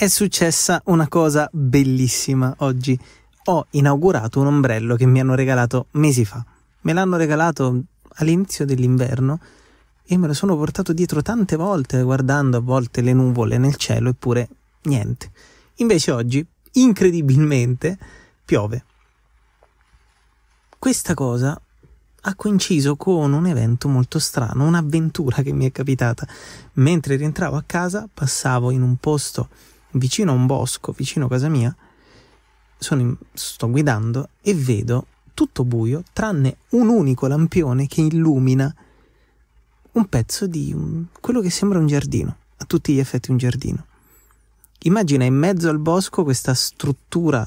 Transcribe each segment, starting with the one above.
È successa una cosa bellissima oggi. Ho inaugurato un ombrello che mi hanno regalato mesi fa. Me l'hanno regalato all'inizio dell'inverno e me lo sono portato dietro tante volte guardando a volte le nuvole nel cielo eppure niente. Invece oggi, incredibilmente, piove. Questa cosa ha coinciso con un evento molto strano, un'avventura che mi è capitata. Mentre rientravo a casa, passavo in un posto vicino a un bosco, vicino a casa mia, in, sto guidando e vedo tutto buio tranne un unico lampione che illumina un pezzo di un, quello che sembra un giardino, a tutti gli effetti un giardino. Immagina in mezzo al bosco questa struttura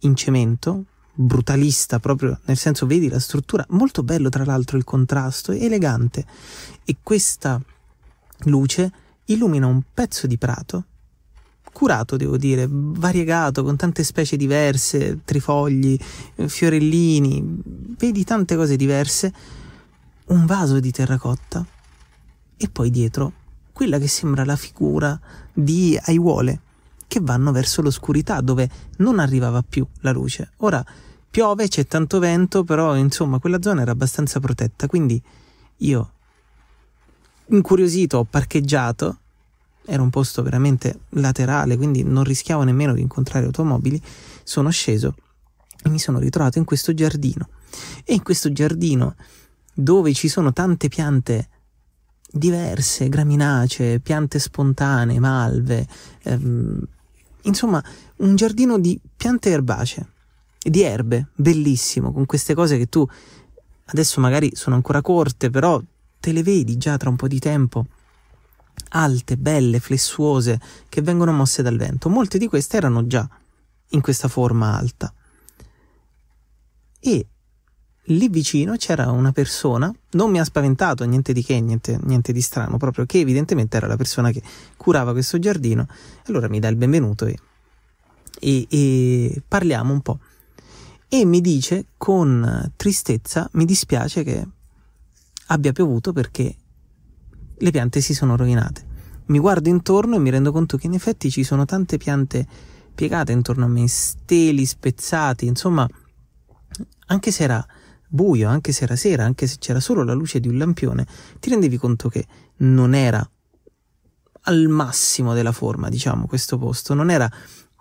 in cemento, brutalista proprio, nel senso vedi la struttura, molto bello tra l'altro il contrasto, elegante, e questa luce illumina un pezzo di prato curato, devo dire, variegato, con tante specie diverse, trifogli, eh, fiorellini, vedi tante cose diverse, un vaso di terracotta e poi dietro quella che sembra la figura di aiuole che vanno verso l'oscurità dove non arrivava più la luce. Ora piove, c'è tanto vento, però insomma quella zona era abbastanza protetta, quindi io incuriosito ho parcheggiato era un posto veramente laterale, quindi non rischiavo nemmeno di incontrare automobili, sono sceso e mi sono ritrovato in questo giardino. E in questo giardino, dove ci sono tante piante diverse, graminacee, piante spontanee, malve, ehm, insomma, un giardino di piante erbacee, di erbe, bellissimo, con queste cose che tu adesso magari sono ancora corte, però te le vedi già tra un po' di tempo alte, belle, flessuose, che vengono mosse dal vento. Molte di queste erano già in questa forma alta. E lì vicino c'era una persona, non mi ha spaventato, niente di che, niente, niente, di strano, proprio che evidentemente era la persona che curava questo giardino. Allora mi dà il benvenuto e, e, e parliamo un po'. E mi dice con tristezza, mi dispiace che abbia piovuto perché le piante si sono rovinate. Mi guardo intorno e mi rendo conto che in effetti ci sono tante piante piegate intorno a me, steli spezzati, insomma, anche se era buio, anche se era sera, anche se c'era solo la luce di un lampione, ti rendevi conto che non era al massimo della forma, diciamo, questo posto, non era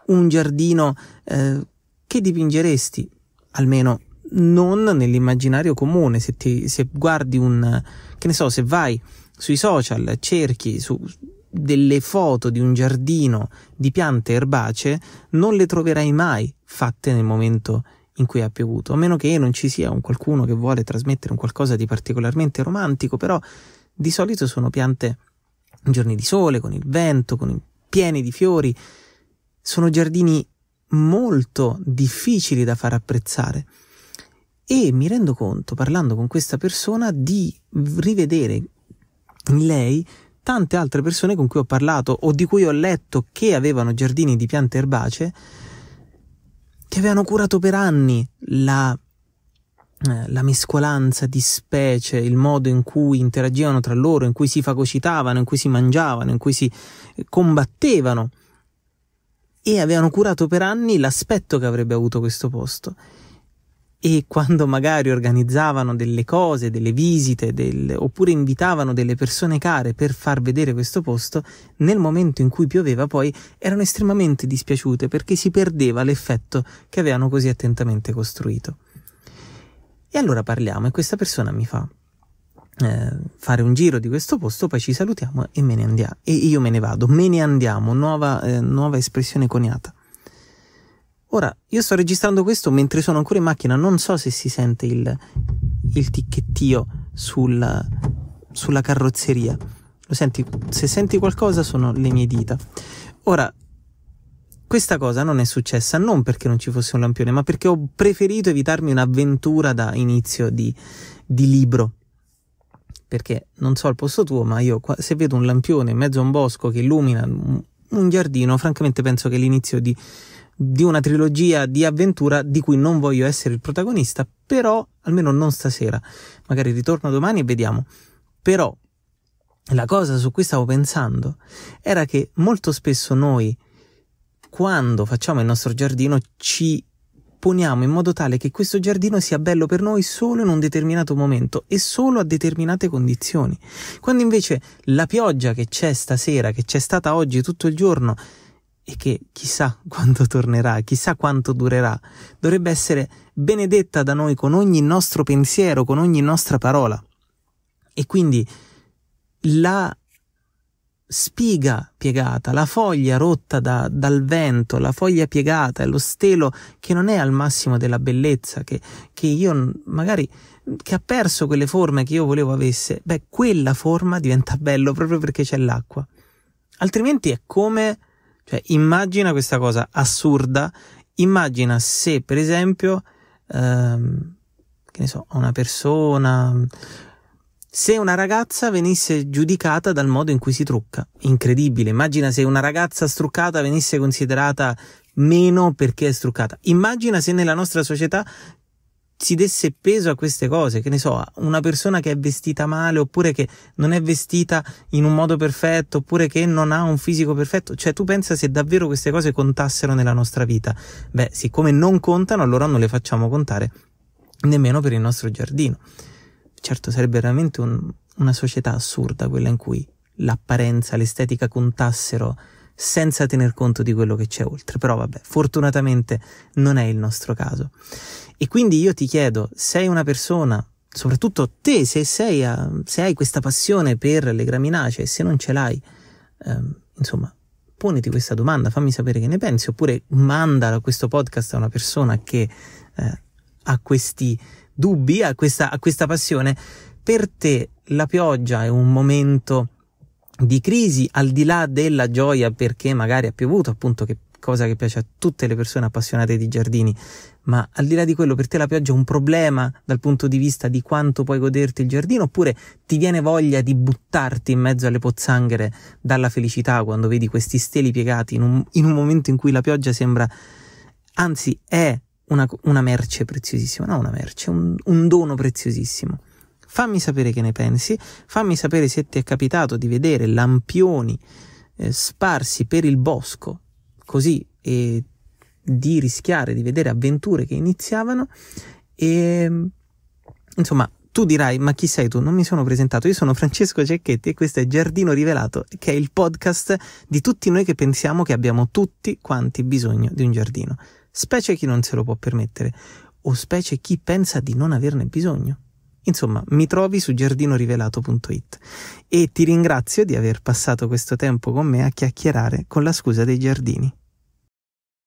un giardino eh, che dipingeresti, almeno non nell'immaginario comune, se, ti, se guardi un, che ne so, se vai sui social cerchi su delle foto di un giardino di piante erbacee, non le troverai mai fatte nel momento in cui ha piovuto, a meno che non ci sia un qualcuno che vuole trasmettere un qualcosa di particolarmente romantico, però di solito sono piante in giorni di sole, con il vento, con i pieni di fiori, sono giardini molto difficili da far apprezzare. E mi rendo conto, parlando con questa persona, di rivedere in lei tante altre persone con cui ho parlato o di cui ho letto che avevano giardini di piante erbacee che avevano curato per anni la, eh, la mescolanza di specie, il modo in cui interagivano tra loro, in cui si fagocitavano, in cui si mangiavano, in cui si eh, combattevano e avevano curato per anni l'aspetto che avrebbe avuto questo posto e quando magari organizzavano delle cose, delle visite, del, oppure invitavano delle persone care per far vedere questo posto, nel momento in cui pioveva poi erano estremamente dispiaciute perché si perdeva l'effetto che avevano così attentamente costruito. E allora parliamo e questa persona mi fa eh, fare un giro di questo posto, poi ci salutiamo e me ne andiamo. E io me ne vado, me ne andiamo, nuova, eh, nuova espressione coniata. Ora, io sto registrando questo mentre sono ancora in macchina, non so se si sente il, il ticchettio sul, sulla carrozzeria. Lo senti? Se senti qualcosa sono le mie dita. Ora, questa cosa non è successa non perché non ci fosse un lampione, ma perché ho preferito evitarmi un'avventura da inizio di, di libro. Perché non so al posto tuo, ma io se vedo un lampione in mezzo a un bosco che illumina un giardino, francamente penso che l'inizio di, di una trilogia di avventura di cui non voglio essere il protagonista, però almeno non stasera, magari ritorno domani e vediamo. Però la cosa su cui stavo pensando era che molto spesso noi, quando facciamo il nostro giardino, ci poniamo in modo tale che questo giardino sia bello per noi solo in un determinato momento e solo a determinate condizioni. Quando invece la pioggia che c'è stasera, che c'è stata oggi tutto il giorno e che chissà quando tornerà, chissà quanto durerà, dovrebbe essere benedetta da noi con ogni nostro pensiero, con ogni nostra parola. E quindi la spiga piegata, la foglia rotta da, dal vento, la foglia piegata, lo stelo che non è al massimo della bellezza, che, che io magari che ha perso quelle forme che io volevo avesse, beh, quella forma diventa bello proprio perché c'è l'acqua. Altrimenti è come, cioè, immagina questa cosa assurda, immagina se per esempio, ehm, che ne so, una persona, se una ragazza venisse giudicata dal modo in cui si trucca. Incredibile, immagina se una ragazza struccata venisse considerata meno perché è struccata. Immagina se nella nostra società si desse peso a queste cose, che ne so, una persona che è vestita male oppure che non è vestita in un modo perfetto oppure che non ha un fisico perfetto, cioè tu pensa se davvero queste cose contassero nella nostra vita? Beh, siccome non contano, allora non le facciamo contare nemmeno per il nostro giardino. Certo, sarebbe veramente un, una società assurda quella in cui l'apparenza, l'estetica contassero senza tener conto di quello che c'è oltre. Però vabbè, fortunatamente non è il nostro caso. E quindi io ti chiedo, sei una persona, soprattutto te, se, a, se hai questa passione per le graminacee, se non ce l'hai, ehm, insomma, poniti questa domanda, fammi sapere che ne pensi, oppure mandala questo podcast a una persona che eh, ha questi dubbi a questa, a questa passione, per te la pioggia è un momento di crisi al di là della gioia perché magari ha piovuto, appunto, che cosa che piace a tutte le persone appassionate di giardini, ma al di là di quello, per te la pioggia è un problema dal punto di vista di quanto puoi goderti il giardino, oppure ti viene voglia di buttarti in mezzo alle pozzanghere dalla felicità quando vedi questi steli piegati in un, in un momento in cui la pioggia sembra, anzi è una, una merce preziosissima, no una merce, un, un dono preziosissimo. Fammi sapere che ne pensi, fammi sapere se ti è capitato di vedere lampioni eh, sparsi per il bosco, così, e di rischiare di vedere avventure che iniziavano e insomma tu dirai ma chi sei tu? Non mi sono presentato, io sono Francesco Cecchetti e questo è Giardino Rivelato che è il podcast di tutti noi che pensiamo che abbiamo tutti quanti bisogno di un giardino specie chi non se lo può permettere, o specie chi pensa di non averne bisogno. Insomma, mi trovi su giardinorivelato.it e ti ringrazio di aver passato questo tempo con me a chiacchierare con la scusa dei giardini.